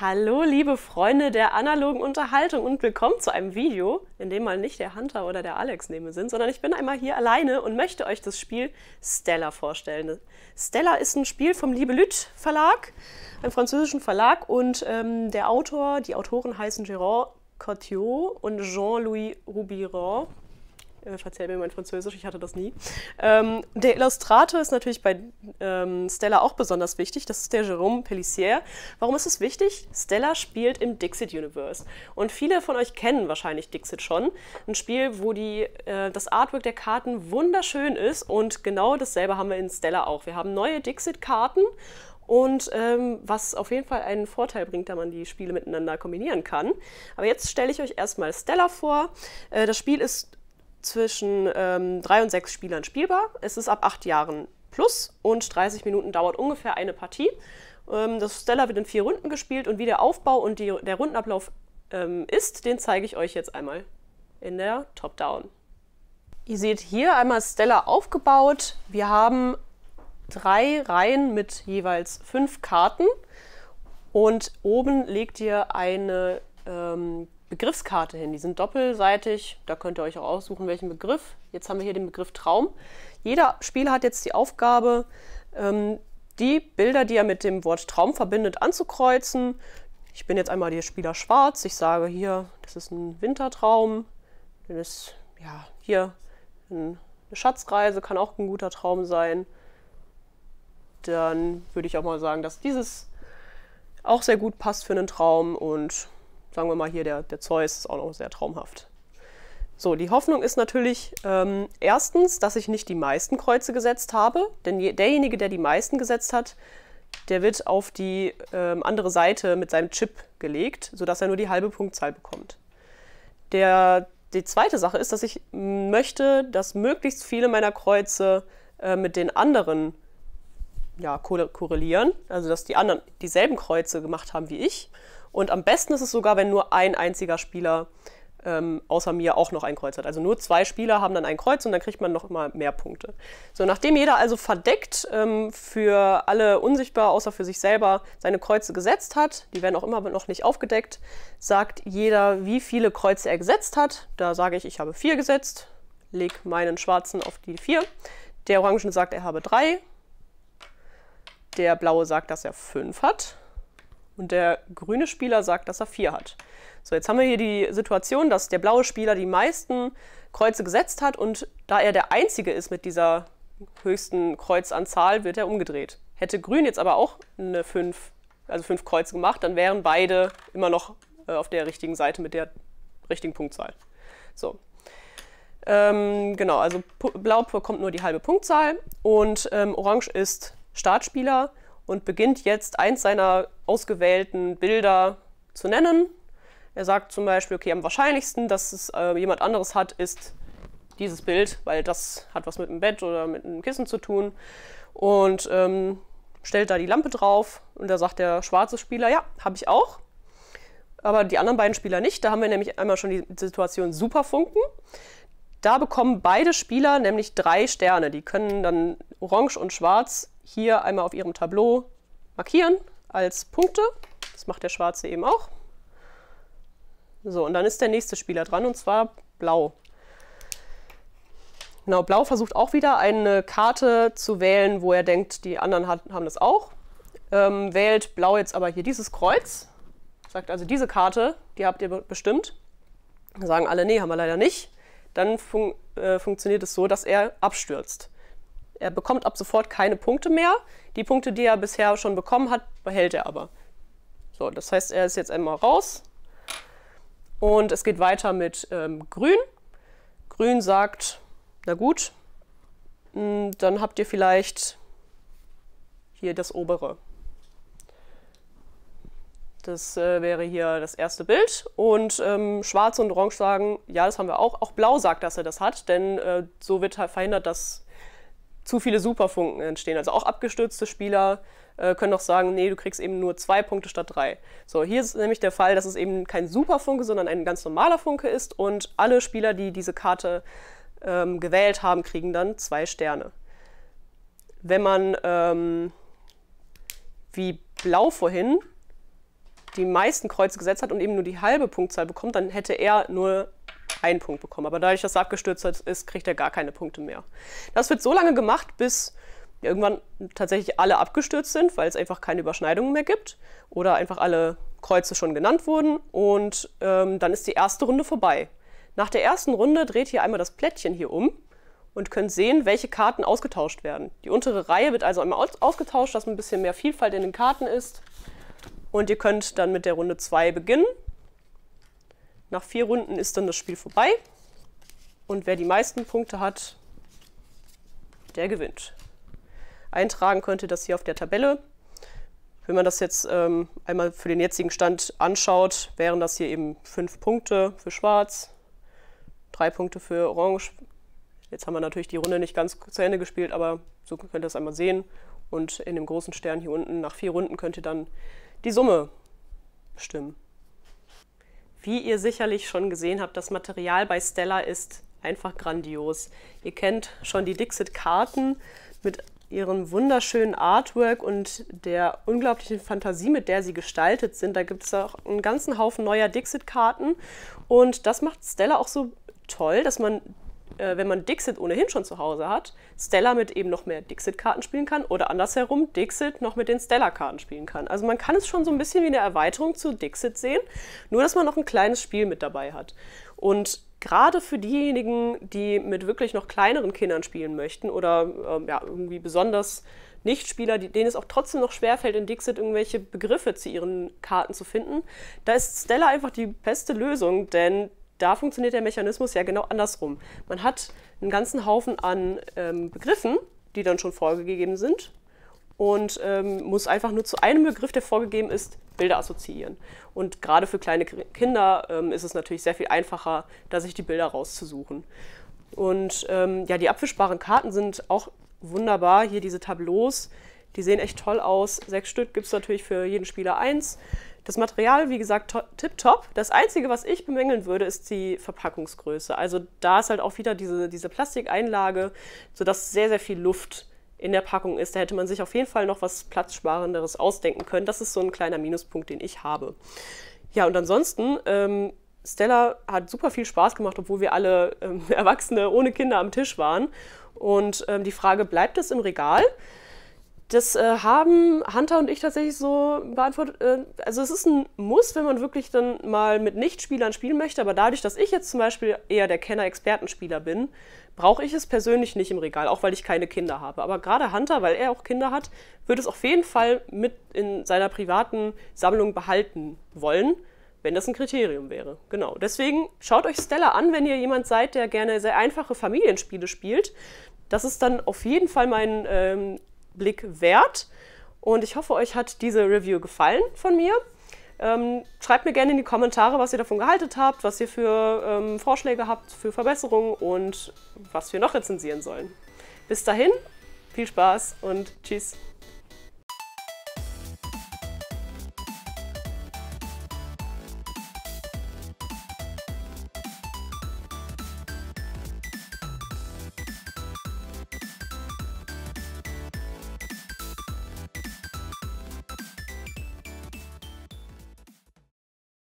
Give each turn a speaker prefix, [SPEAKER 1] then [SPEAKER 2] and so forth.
[SPEAKER 1] Hallo liebe Freunde der analogen Unterhaltung und willkommen zu einem Video, in dem mal nicht der Hunter oder der Alex neben sind, sondern ich bin einmal hier alleine und möchte euch das Spiel Stella vorstellen. Stella ist ein Spiel vom Liebe Lüt Verlag, einem französischen Verlag und ähm, der Autor, die Autoren heißen Gérard Cotillot und Jean-Louis Roubiron äh, verzeih mir mein Französisch, ich hatte das nie. Ähm, der Illustrator ist natürlich bei ähm, Stella auch besonders wichtig, das ist der Jérôme Pellissier. Warum ist es wichtig? Stella spielt im Dixit Universe. Und viele von euch kennen wahrscheinlich Dixit schon. Ein Spiel, wo die, äh, das Artwork der Karten wunderschön ist und genau dasselbe haben wir in Stella auch. Wir haben neue Dixit-Karten und ähm, was auf jeden Fall einen Vorteil bringt, da man die Spiele miteinander kombinieren kann. Aber jetzt stelle ich euch erstmal Stella vor. Äh, das Spiel ist zwischen ähm, drei und sechs Spielern spielbar. Es ist ab acht Jahren plus und 30 Minuten dauert ungefähr eine Partie. Ähm, das Stella wird in vier Runden gespielt und wie der Aufbau und die, der Rundenablauf ähm, ist, den zeige ich euch jetzt einmal in der Top-Down. Ihr seht hier einmal Stella aufgebaut. Wir haben drei Reihen mit jeweils fünf Karten und oben legt ihr eine ähm, Begriffskarte hin. Die sind doppelseitig, da könnt ihr euch auch aussuchen, welchen Begriff. Jetzt haben wir hier den Begriff Traum. Jeder Spieler hat jetzt die Aufgabe, ähm, die Bilder, die er mit dem Wort Traum verbindet, anzukreuzen. Ich bin jetzt einmal der Spieler Schwarz. Ich sage hier, das ist ein Wintertraum. Das ist, ja, hier eine Schatzreise kann auch ein guter Traum sein. Dann würde ich auch mal sagen, dass dieses auch sehr gut passt für einen Traum und sagen wir mal hier, der, der Zeus ist auch noch sehr traumhaft. So, die Hoffnung ist natürlich ähm, erstens, dass ich nicht die meisten Kreuze gesetzt habe, denn je, derjenige, der die meisten gesetzt hat, der wird auf die ähm, andere Seite mit seinem Chip gelegt, sodass er nur die halbe Punktzahl bekommt. Der, die zweite Sache ist, dass ich möchte, dass möglichst viele meiner Kreuze äh, mit den anderen ja, korrelieren, also dass die anderen dieselben Kreuze gemacht haben wie ich. Und am besten ist es sogar, wenn nur ein einziger Spieler ähm, außer mir auch noch ein Kreuz hat. Also nur zwei Spieler haben dann ein Kreuz und dann kriegt man noch mal mehr Punkte. So, nachdem jeder also verdeckt ähm, für alle unsichtbar, außer für sich selber, seine Kreuze gesetzt hat, die werden auch immer noch nicht aufgedeckt, sagt jeder, wie viele Kreuze er gesetzt hat. Da sage ich, ich habe vier gesetzt, lege meinen schwarzen auf die vier. Der Orangen sagt, er habe drei der blaue sagt, dass er 5 hat. Und der grüne Spieler sagt, dass er 4 hat. So, jetzt haben wir hier die Situation, dass der blaue Spieler die meisten Kreuze gesetzt hat und da er der Einzige ist mit dieser höchsten Kreuzanzahl, wird er umgedreht. Hätte Grün jetzt aber auch eine 5, also 5 Kreuze gemacht, dann wären beide immer noch äh, auf der richtigen Seite mit der richtigen Punktzahl. So. Ähm, genau, also Blau bekommt nur die halbe Punktzahl und ähm, Orange ist Startspieler und beginnt jetzt eins seiner ausgewählten Bilder zu nennen. Er sagt zum Beispiel, okay, am wahrscheinlichsten, dass es äh, jemand anderes hat, ist dieses Bild, weil das hat was mit dem Bett oder mit einem Kissen zu tun. Und ähm, stellt da die Lampe drauf und da sagt der schwarze Spieler, ja, habe ich auch. Aber die anderen beiden Spieler nicht. Da haben wir nämlich einmal schon die Situation Superfunken. Da bekommen beide Spieler nämlich drei Sterne. Die können dann orange und schwarz hier einmal auf Ihrem Tableau markieren als Punkte. Das macht der Schwarze eben auch. So, und dann ist der nächste Spieler dran, und zwar Blau. Genau, Blau versucht auch wieder eine Karte zu wählen, wo er denkt, die anderen hat, haben das auch. Ähm, wählt Blau jetzt aber hier dieses Kreuz. Sagt also, diese Karte, die habt ihr bestimmt. sagen alle, nee, haben wir leider nicht. Dann fun äh, funktioniert es so, dass er abstürzt. Er bekommt ab sofort keine Punkte mehr. Die Punkte, die er bisher schon bekommen hat, behält er aber. So, das heißt, er ist jetzt einmal raus. Und es geht weiter mit ähm, Grün. Grün sagt, na gut, mh, hm, dann habt ihr vielleicht hier das obere. Das äh, wäre hier das erste Bild. Und ähm, Schwarz und Orange sagen, ja, das haben wir auch. Auch Blau sagt, dass er das hat, denn äh, so wird verhindert, dass zu viele Superfunken entstehen. Also auch abgestürzte Spieler äh, können auch sagen, nee, du kriegst eben nur zwei Punkte statt drei. So, hier ist nämlich der Fall, dass es eben kein Superfunke, sondern ein ganz normaler Funke ist und alle Spieler, die diese Karte ähm, gewählt haben, kriegen dann zwei Sterne. Wenn man ähm, wie blau vorhin die meisten Kreuze gesetzt hat und eben nur die halbe Punktzahl bekommt, dann hätte er nur einen Punkt bekommen. Aber dadurch, dass er abgestürzt ist, kriegt er gar keine Punkte mehr. Das wird so lange gemacht, bis irgendwann tatsächlich alle abgestürzt sind, weil es einfach keine Überschneidungen mehr gibt oder einfach alle Kreuze schon genannt wurden. Und ähm, dann ist die erste Runde vorbei. Nach der ersten Runde dreht ihr einmal das Plättchen hier um und könnt sehen, welche Karten ausgetauscht werden. Die untere Reihe wird also einmal aus ausgetauscht, dass ein bisschen mehr Vielfalt in den Karten ist. Und ihr könnt dann mit der Runde 2 beginnen. Nach vier Runden ist dann das Spiel vorbei. Und wer die meisten Punkte hat, der gewinnt. Eintragen könnte das hier auf der Tabelle. Wenn man das jetzt ähm, einmal für den jetzigen Stand anschaut, wären das hier eben fünf Punkte für Schwarz, drei Punkte für Orange. Jetzt haben wir natürlich die Runde nicht ganz zu Ende gespielt, aber so könnt ihr das einmal sehen. Und in dem großen Stern hier unten, nach vier Runden, könnt ihr dann die Summe bestimmen. Wie ihr sicherlich schon gesehen habt, das Material bei Stella ist einfach grandios. Ihr kennt schon die Dixit-Karten mit ihrem wunderschönen Artwork und der unglaublichen Fantasie, mit der sie gestaltet sind. Da gibt es auch einen ganzen Haufen neuer Dixit-Karten. Und das macht Stella auch so toll, dass man äh, wenn man Dixit ohnehin schon zu Hause hat, Stella mit eben noch mehr Dixit-Karten spielen kann oder andersherum Dixit noch mit den Stella-Karten spielen kann. Also man kann es schon so ein bisschen wie eine Erweiterung zu Dixit sehen, nur dass man noch ein kleines Spiel mit dabei hat. Und gerade für diejenigen, die mit wirklich noch kleineren Kindern spielen möchten oder ähm, ja, irgendwie besonders Nichtspieler, denen es auch trotzdem noch schwerfällt, in Dixit irgendwelche Begriffe zu ihren Karten zu finden, da ist Stella einfach die beste Lösung, denn da funktioniert der Mechanismus ja genau andersrum. Man hat einen ganzen Haufen an ähm, Begriffen, die dann schon vorgegeben sind und ähm, muss einfach nur zu einem Begriff, der vorgegeben ist, Bilder assoziieren. Und gerade für kleine Kinder ähm, ist es natürlich sehr viel einfacher, da sich die Bilder rauszusuchen. Und ähm, ja, die abwischbaren Karten sind auch wunderbar. Hier diese Tableaus, die sehen echt toll aus. Sechs Stück gibt es natürlich für jeden Spieler eins. Das Material, wie gesagt, tipptopp. Das Einzige, was ich bemängeln würde, ist die Verpackungsgröße. Also da ist halt auch wieder diese, diese Plastikeinlage, sodass sehr, sehr viel Luft in der Packung ist. Da hätte man sich auf jeden Fall noch was Platzsparenderes ausdenken können. Das ist so ein kleiner Minuspunkt, den ich habe. Ja, und ansonsten, ähm, Stella hat super viel Spaß gemacht, obwohl wir alle ähm, Erwachsene ohne Kinder am Tisch waren. Und ähm, die Frage, bleibt es im Regal? Das äh, haben Hunter und ich tatsächlich so beantwortet. Äh, also es ist ein Muss, wenn man wirklich dann mal mit Nichtspielern spielen möchte. Aber dadurch, dass ich jetzt zum Beispiel eher der Kenner-Expertenspieler bin, brauche ich es persönlich nicht im Regal, auch weil ich keine Kinder habe. Aber gerade Hunter, weil er auch Kinder hat, würde es auf jeden Fall mit in seiner privaten Sammlung behalten wollen, wenn das ein Kriterium wäre. Genau. Deswegen schaut euch Stella an, wenn ihr jemand seid, der gerne sehr einfache Familienspiele spielt. Das ist dann auf jeden Fall mein ähm, Blick wert. Und ich hoffe, euch hat diese Review gefallen von mir. Ähm, schreibt mir gerne in die Kommentare, was ihr davon gehalten habt, was ihr für ähm, Vorschläge habt für Verbesserungen und was wir noch rezensieren sollen. Bis dahin, viel Spaß und tschüss.